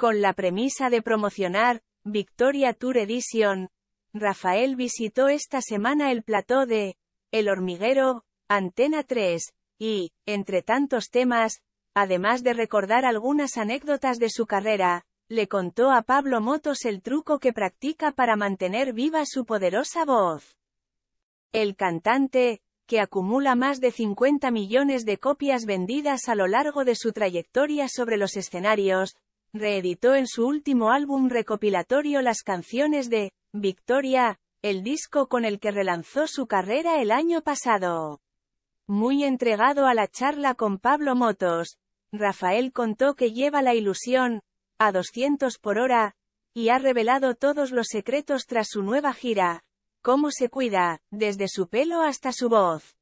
Con la premisa de promocionar, Victoria Tour Edition, Rafael visitó esta semana el plató de El Hormiguero, Antena 3, y, entre tantos temas, además de recordar algunas anécdotas de su carrera, le contó a Pablo Motos el truco que practica para mantener viva su poderosa voz. El cantante, que acumula más de 50 millones de copias vendidas a lo largo de su trayectoria sobre los escenarios, reeditó en su último álbum recopilatorio las canciones de Victoria, el disco con el que relanzó su carrera el año pasado. Muy entregado a la charla con Pablo Motos, Rafael contó que lleva la ilusión, a 200 por hora, y ha revelado todos los secretos tras su nueva gira, cómo se cuida, desde su pelo hasta su voz.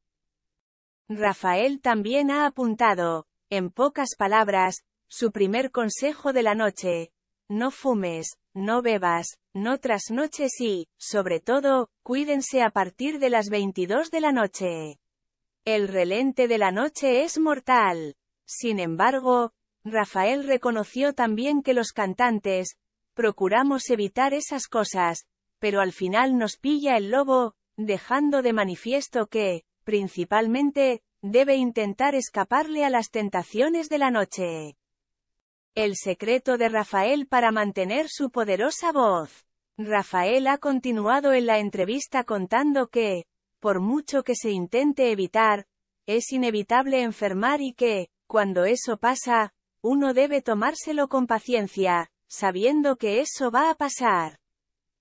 Rafael también ha apuntado, en pocas palabras, su primer consejo de la noche. No fumes, no bebas, no trasnoches y, sobre todo, cuídense a partir de las 22 de la noche. El relente de la noche es mortal. Sin embargo, Rafael reconoció también que los cantantes, procuramos evitar esas cosas, pero al final nos pilla el lobo, dejando de manifiesto que, principalmente, debe intentar escaparle a las tentaciones de la noche. El secreto de Rafael para mantener su poderosa voz. Rafael ha continuado en la entrevista contando que, por mucho que se intente evitar, es inevitable enfermar y que, cuando eso pasa, uno debe tomárselo con paciencia, sabiendo que eso va a pasar.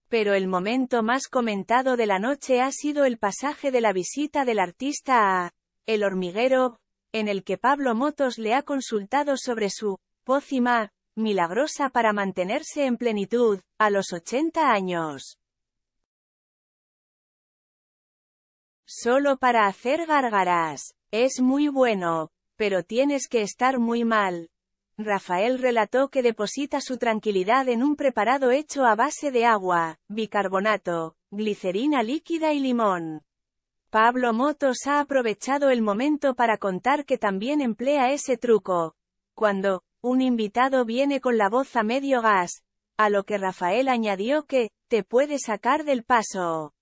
Pero el momento más comentado de la noche ha sido el pasaje de la visita del artista a El hormiguero, en el que Pablo Motos le ha consultado sobre su pócima, milagrosa para mantenerse en plenitud, a los 80 años. Solo para hacer gargaras, Es muy bueno, pero tienes que estar muy mal. Rafael relató que deposita su tranquilidad en un preparado hecho a base de agua, bicarbonato, glicerina líquida y limón. Pablo Motos ha aprovechado el momento para contar que también emplea ese truco. Cuando, un invitado viene con la voz a medio gas, a lo que Rafael añadió que, te puede sacar del paso.